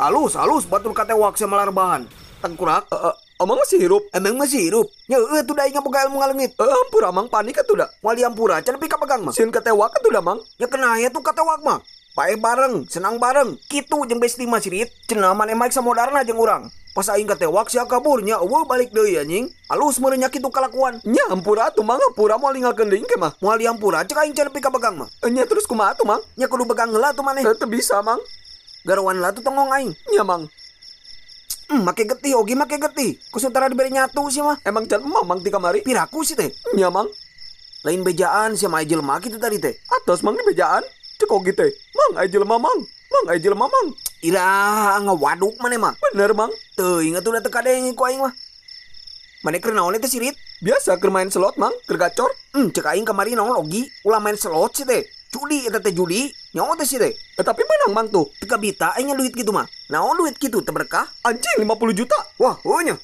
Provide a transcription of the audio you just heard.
alus alus batul wak waksa melar bahan tengkurak uh, uh, emang masih hirup emang masih hirup ya eh tuh dah ingat ilmu ngalengit. eh ampura mang panik kan tuh dah wali ampura can pika pegang mang sin katewak kan tuh mang ya kena ya tuh wak mang pakai bareng, senang bareng, kitu jeng besti mas Rit, cenah maneh maik darah jeng urang. Pas aing wak sih kaburnya, eueuh balik ya anjing. Alus meureun kitu kalakuan. ya ampura tuh mang ampura mau ninggalkeun gendeng ke mah. Wali ampura cek aing can pika pegang, mah. Eh, nya terus kumah tuh, mang? Ya, kudu pegang heula tuh, maneh. Teu bisa mang garawan lah tuh tongong aing nyamang Hmm, make getih, ogi make getih. Kusutara diberi nyatu sih mah. Emang can mamang di kamari. Piraku sih teh. Nyamang. Lain bejaan sih mah ejil gitu mah tadi teh. Atas mang di bejaan. Cek ogi teh. Mang ejil mamang. Mang ejil mamang. Ira ngawaduk mana mah. Bener mang. Tuh ingat udah teka deh ku aing mah. Mana keur naon teh sirit? Biasa kermain main slot mang, kergacor, gacor. Hmm, cek aing kamari nong ogi. Ulah main slot sih teh. Juli, eta teh Juli nyawa teh sih eh, tapi mana mang tuh tegak bita aing duit gitu mah nah duit gitu teberkah anjing anjing 50 juta wah heunya